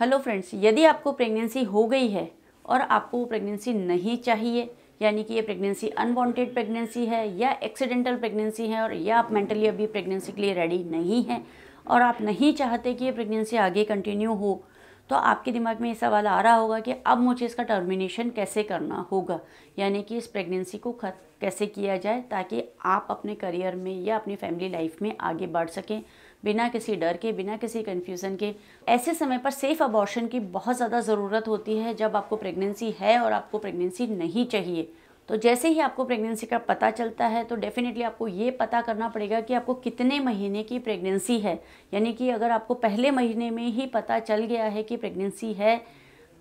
hello friends यदि आपको pregnancy हो गई है और आपको प्रेगनेंसी नहीं चाहिए यानी कि ये प्रेगनेंसी अनवांटेड प्रेगनेंसी है या एक्सीडेंटल प्रेगनेंसी है और या आप मेंटली अभी प्रेगनेंसी के लिए रेडी नहीं हैं और आप नहीं चाहते कि ये प्रेगनेंसी आगे कंटिन्यू हो तो आपके दिमाग में ये सवाल आ रहा होगा कि अब मुझे इसका टर्मिनेशन कैसे करना होगा यानी कि इस प्रेगनेंसी को खत कैसे किया जाए ताकि आप अपने करियर में या अपनी फैमिली लाइफ में आगे बढ़ सकें बिना किसी डर के बिना किसी कन्फ्यूज़न के ऐसे समय पर सेफ़ अबॉर्शन की बहुत ज़्यादा ज़रूरत होती है जब आपको प्रेगनेंसी है और आपको प्रेगनेंसी नहीं चाहिए तो जैसे ही आपको प्रेगनेंसी का पता चलता है तो डेफ़िनेटली आपको ये पता करना पड़ेगा कि आपको कितने महीने की प्रेगनेंसी है यानी कि अगर आपको पहले महीने में ही पता चल गया है कि प्रेगनेंसी है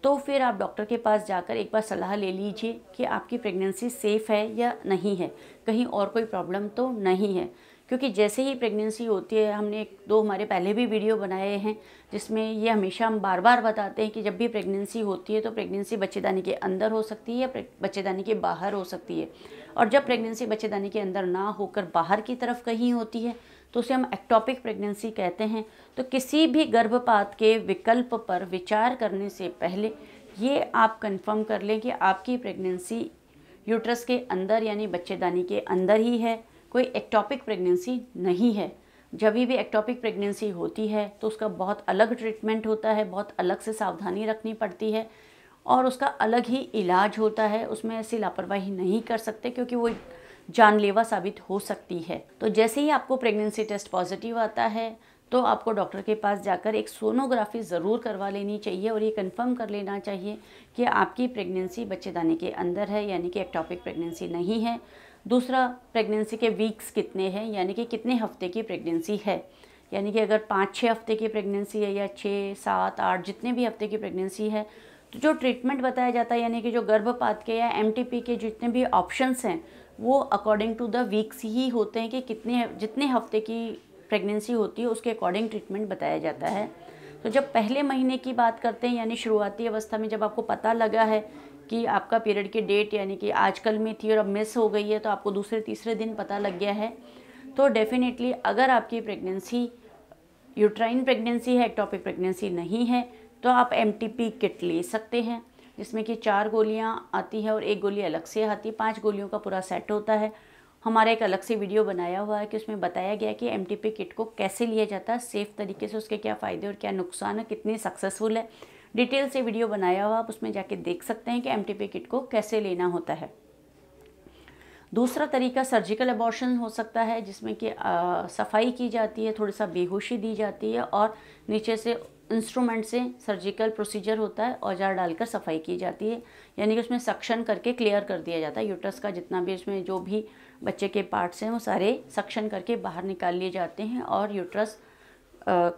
तो फिर आप डॉक्टर के पास जाकर एक बार सलाह ले लीजिए कि आपकी प्रेगनेंसी सेफ़ है या नहीं है कहीं और कोई प्रॉब्लम तो नहीं है क्योंकि जैसे ही प्रेगनेंसी होती है हमने एक दो हमारे पहले भी वीडियो बनाए हैं जिसमें ये हमेशा हम बार बार बताते हैं कि जब भी प्रेगनेंसी होती है तो प्रेगनेंसी बच्चेदानी के अंदर हो सकती है या बच्चेदानी के बाहर हो सकती है और जब प्रेगनेंसी बच्चेदानी के अंदर ना होकर बाहर की तरफ कहीं होती है तो उसे हम एक्टॉपिक प्रेगनेंसी कहते हैं तो किसी भी गर्भपात के विकल्प पर विचार करने से पहले ये आप कन्फर्म कर लें कि आपकी प्रेगनेंसी यूट्रस के अंदर यानी बच्चेदानी के अंदर ही है कोई एक्टॉपिक प्रेगनेंसी नहीं है जब भी एक्टॉपिक प्रेगनेंसी होती है तो उसका बहुत अलग ट्रीटमेंट होता है बहुत अलग से सावधानी रखनी पड़ती है और उसका अलग ही इलाज होता है उसमें ऐसी लापरवाही नहीं कर सकते क्योंकि वो जानलेवा साबित हो सकती है तो जैसे ही आपको प्रेगनेंसी टेस्ट पॉजिटिव आता है तो आपको डॉक्टर के पास जाकर एक सोनोग्राफी ज़रूर करवा लेनी चाहिए और ये कंफर्म कर लेना चाहिए कि आपकी प्रेगनेंसी बच्चेदानी के अंदर है यानी कि एक्टॉपिक प्रेगनेंसी नहीं है दूसरा प्रेगनेंसी के वीक्स कितने हैं यानी कि कितने हफ्ते की प्रेगनेंसी है यानी कि अगर पाँच छः हफ्ते की प्रेगनेंसी है या छः सात आठ जितने भी हफ्ते की प्रेगनेंसी है तो जो ट्रीटमेंट बताया जाता है यानी कि जो गर्भपात के या एम के जितने भी ऑप्शंस हैं वो अकॉर्डिंग टू द वीक्स ही होते हैं कि कितने जितने हफ्ते की प्रेगनेंसी होती है उसके अकॉर्डिंग ट्रीटमेंट बताया जाता है तो जब पहले महीने की बात करते हैं यानी शुरुआती अवस्था में जब आपको पता लगा है कि आपका पीरियड की डेट यानी कि आजकल में थी और अब मिस हो गई है तो आपको दूसरे तीसरे दिन पता लग गया है तो डेफिनेटली अगर आपकी प्रेगनेंसी यूट्राइन प्रेगनेंसी है एक्टॉपिक प्रेगनेंसी नहीं है तो आप एम किट ले सकते हैं जिसमें कि चार गोलियां आती है और एक गोली अलग से आती है पांच गोलियों का पूरा सेट होता है हमारा एक अलग से वीडियो बनाया हुआ है कि उसमें बताया गया कि एम किट को कैसे लिया जाता है सेफ़ तरीके से उसके क्या फ़ायदे और क्या नुकसान है कितनी सक्सेसफुल है डिटेल से वीडियो बनाया हुआ आप उसमें जाके देख सकते हैं कि एम किट को कैसे लेना होता है दूसरा तरीका सर्जिकल एबॉर्शन हो सकता है जिसमें कि आ, सफाई की जाती है थोड़ा सा बेहोशी दी जाती है और नीचे से इंस्ट्रूमेंट से सर्जिकल प्रोसीजर होता है औजार डालकर सफाई की जाती है यानी कि उसमें सक्शन करके क्लियर कर दिया जाता है यूटरस का जितना भी उसमें जो भी बच्चे के पार्ट्स हैं वो सारे सक्शन करके बाहर निकाल लिए जाते हैं और यूटरस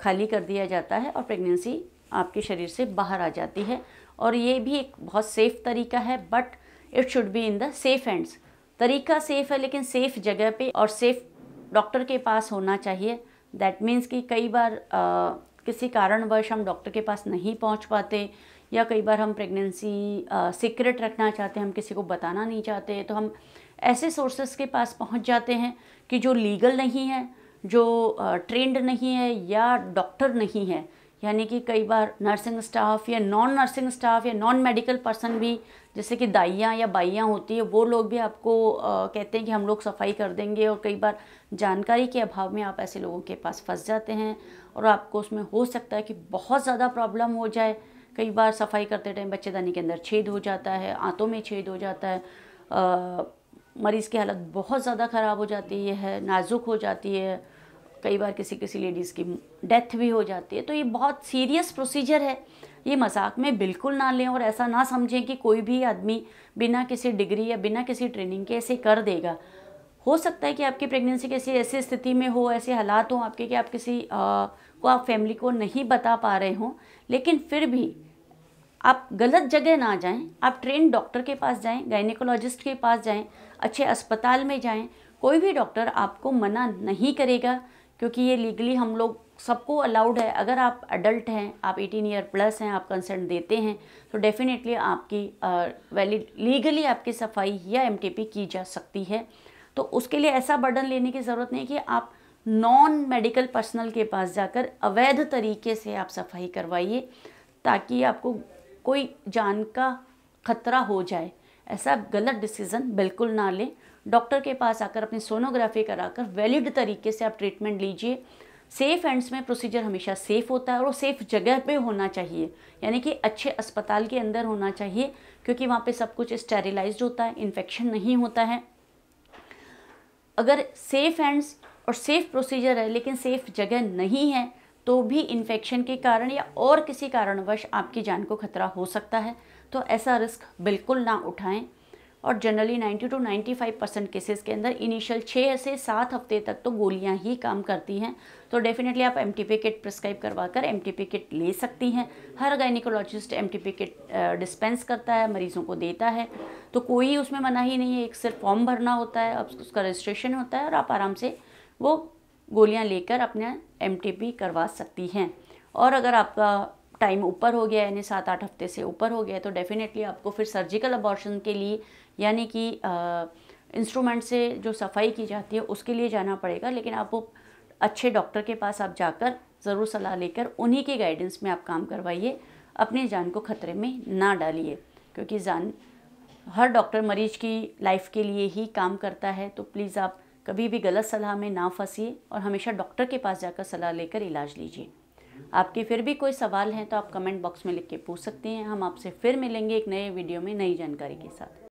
खाली कर दिया जाता है और प्रेगनेंसी आपके शरीर से बाहर आ जाती है और ये भी एक बहुत सेफ़ तरीका है but it should be in the safe hands तरीका सेफ़ है लेकिन सेफ़ जगह पे और सेफ़ डॉक्टर के पास होना चाहिए दैट मीन्स कि कई बार आ, किसी कारणवश हम डॉक्टर के पास नहीं पहुंच पाते या कई बार हम प्रेगनेंसी सीक्रेट रखना चाहते हैं हम किसी को बताना नहीं चाहते तो हम ऐसे सोर्सेस के पास पहुंच जाते हैं कि जो लीगल नहीं है जो ट्रेंड नहीं है या डॉक्टर नहीं है यानी कि कई बार नर्सिंग स्टाफ या नॉन नर्सिंग स्टाफ या नॉन मेडिकल पर्सन भी जैसे कि दाइयाँ या बाइयाँ होती है वो लोग भी आपको आ, कहते हैं कि हम लोग सफाई कर देंगे और कई बार जानकारी के अभाव में आप ऐसे लोगों के पास फंस जाते हैं और आपको उसमें हो सकता है कि बहुत ज़्यादा प्रॉब्लम हो जाए कई बार सफाई करते टाइम बच्चेदानी के अंदर छेद हो जाता है आँतों में छेद हो जाता है मरीज़ की हालत बहुत ज़्यादा ख़राब हो जाती है नाजुक हो जाती है कई बार किसी किसी लेडीज़ की डेथ भी हो जाती है तो ये बहुत सीरियस प्रोसीजर है ये मजाक में बिल्कुल ना लें और ऐसा ना समझें कि कोई भी आदमी बिना किसी डिग्री या बिना किसी ट्रेनिंग के ऐसे कर देगा हो सकता है कि आपकी प्रेगनेंसी किसी ऐसी स्थिति में हो ऐसे हालात हों आपके कि आप किसी आ, को आप फैमिली को नहीं बता पा रहे हों लेकिन फिर भी आप गलत जगह ना जाएं आप ट्रेन डॉक्टर के पास जाएं गायनिकोलॉजिस्ट के पास जाएं अच्छे अस्पताल में जाएं कोई भी डॉक्टर आपको मना नहीं करेगा क्योंकि ये लीगली हम लोग सबको अलाउड है अगर आप अडल्ट हैं आप 18 ईयर प्लस हैं आप कंसेंट देते हैं तो डेफिनेटली आपकी वैलिड लीगली आपकी सफाई या एम की जा सकती है तो उसके लिए ऐसा बर्डन लेने की ज़रूरत नहीं कि आप नॉन मेडिकल पर्सनल के पास जाकर अवैध तरीके से आप सफाई करवाइए ताकि आपको कोई जान का खतरा हो जाए ऐसा गलत डिसीज़न बिल्कुल ना लें डॉक्टर के पास आकर अपनी सोनोग्राफी कराकर वैलिड तरीके से आप ट्रीटमेंट लीजिए सेफ एंड्स में प्रोसीजर हमेशा सेफ़ होता है और वो सेफ़ जगह पे होना चाहिए यानी कि अच्छे अस्पताल के अंदर होना चाहिए क्योंकि वहाँ पे सब कुछ स्टेरिलाइज होता है इन्फेक्शन नहीं होता है अगर सेफ एंड्स और सेफ़ प्रोसीजर है लेकिन सेफ़ जगह नहीं है तो भी इन्फेक्शन के कारण या और किसी कारणवश आपकी जान को खतरा हो सकता है तो ऐसा रिस्क बिल्कुल ना उठाएं और जनरली 90 टू 95 परसेंट केसेस के अंदर इनिशियल छः से सात हफ्ते तक तो गोलियां ही काम करती हैं तो डेफिनेटली आप एम किट प्रिस्क्राइब करवा कर एम किट ले सकती हैं हर गाइनिकोलॉजिस्ट एम किट डिस्पेंस करता है मरीज़ों को देता है तो कोई उसमें मना ही नहीं है एक सिर्फ फॉर्म भरना होता है अब उसका रजिस्ट्रेशन होता है और आप आराम से वो गोलियाँ लेकर अपना एम करवा सकती हैं और अगर आपका टाइम ऊपर हो गया यानी सात आठ हफ्ते से ऊपर हो गया तो डेफिनेटली आपको फिर सर्जिकल अबॉर्शन के लिए यानी कि इंस्ट्रूमेंट से जो सफाई की जाती है उसके लिए जाना पड़ेगा लेकिन आप वो अच्छे डॉक्टर के पास आप जाकर ज़रूर सलाह लेकर उन्हीं के गाइडेंस में आप काम करवाइए अपनी जान को खतरे में ना डालिए क्योंकि जान हर डॉक्टर मरीज की लाइफ के लिए ही काम करता है तो प्लीज़ आप कभी भी गलत सलाह में ना फंसीए और हमेशा डॉक्टर के पास जाकर सलाह लेकर इलाज लीजिए आपके फिर भी कोई सवाल हैं तो आप कमेंट बॉक्स में लिख के पूछ सकती हैं हम आपसे फिर मिलेंगे एक नए वीडियो में नई जानकारी के साथ